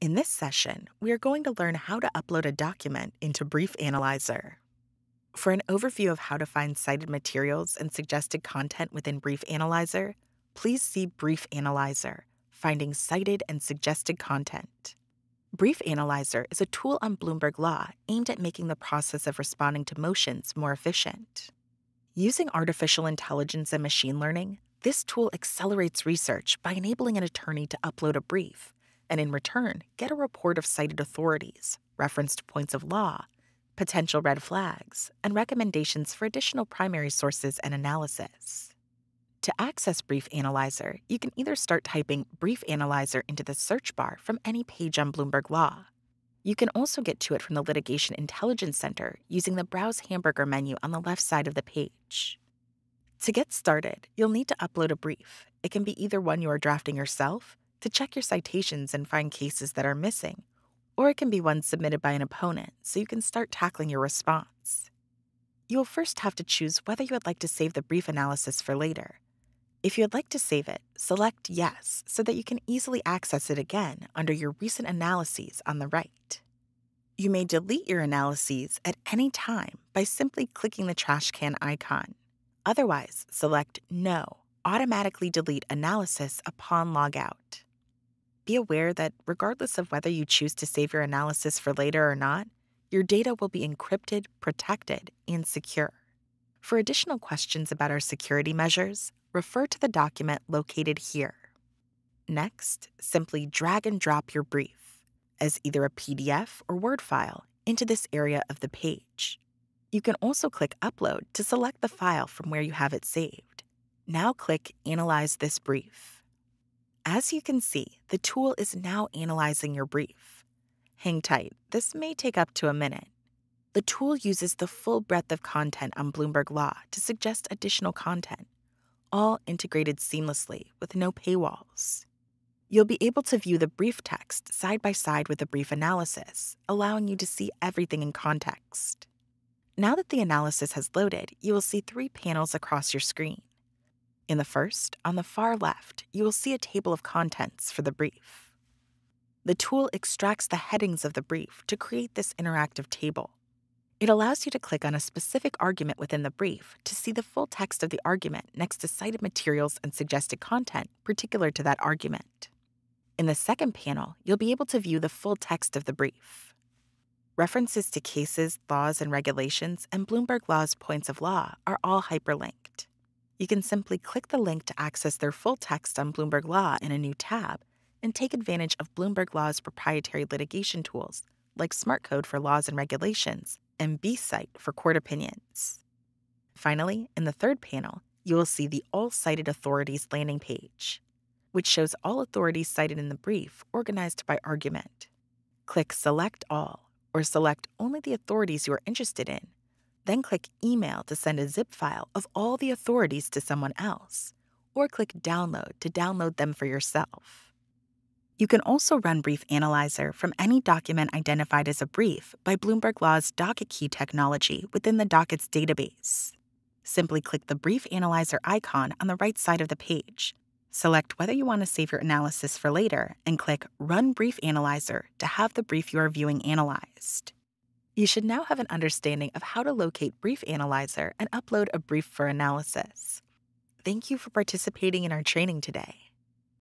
In this session, we are going to learn how to upload a document into Brief Analyzer. For an overview of how to find cited materials and suggested content within Brief Analyzer, please see Brief Analyzer, Finding Cited and Suggested Content. Brief Analyzer is a tool on Bloomberg Law aimed at making the process of responding to motions more efficient. Using artificial intelligence and machine learning, this tool accelerates research by enabling an attorney to upload a brief and in return, get a report of cited authorities, referenced points of law, potential red flags, and recommendations for additional primary sources and analysis. To access Brief Analyzer, you can either start typing Brief Analyzer into the search bar from any page on Bloomberg Law. You can also get to it from the Litigation Intelligence Center using the Browse Hamburger menu on the left side of the page. To get started, you'll need to upload a brief. It can be either one you are drafting yourself, to check your citations and find cases that are missing, or it can be one submitted by an opponent so you can start tackling your response. You'll first have to choose whether you would like to save the brief analysis for later. If you'd like to save it, select Yes so that you can easily access it again under your recent analyses on the right. You may delete your analyses at any time by simply clicking the trash can icon. Otherwise, select No, automatically delete analysis upon logout be aware that regardless of whether you choose to save your analysis for later or not, your data will be encrypted, protected, and secure. For additional questions about our security measures, refer to the document located here. Next, simply drag and drop your brief, as either a PDF or Word file, into this area of the page. You can also click Upload to select the file from where you have it saved. Now click Analyze this brief. As you can see, the tool is now analyzing your brief. Hang tight, this may take up to a minute. The tool uses the full breadth of content on Bloomberg Law to suggest additional content, all integrated seamlessly with no paywalls. You'll be able to view the brief text side by side with the brief analysis, allowing you to see everything in context. Now that the analysis has loaded, you will see three panels across your screen. In the first, on the far left, you will see a table of contents for the brief. The tool extracts the headings of the brief to create this interactive table. It allows you to click on a specific argument within the brief to see the full text of the argument next to cited materials and suggested content particular to that argument. In the second panel, you'll be able to view the full text of the brief. References to cases, laws, and regulations, and Bloomberg Law's points of law are all hyperlinked you can simply click the link to access their full text on Bloomberg Law in a new tab and take advantage of Bloomberg Law's proprietary litigation tools like SmartCode for laws and regulations and B-Site for court opinions. Finally, in the third panel, you will see the All Cited Authorities landing page, which shows all authorities cited in the brief organized by argument. Click Select All or select only the authorities you are interested in then click Email to send a zip file of all the authorities to someone else, or click Download to download them for yourself. You can also run Brief Analyzer from any document identified as a brief by Bloomberg Law's Docket Key technology within the Dockets database. Simply click the Brief Analyzer icon on the right side of the page. Select whether you want to save your analysis for later and click Run Brief Analyzer to have the brief you are viewing analyzed you should now have an understanding of how to locate Brief Analyzer and upload a brief for analysis. Thank you for participating in our training today.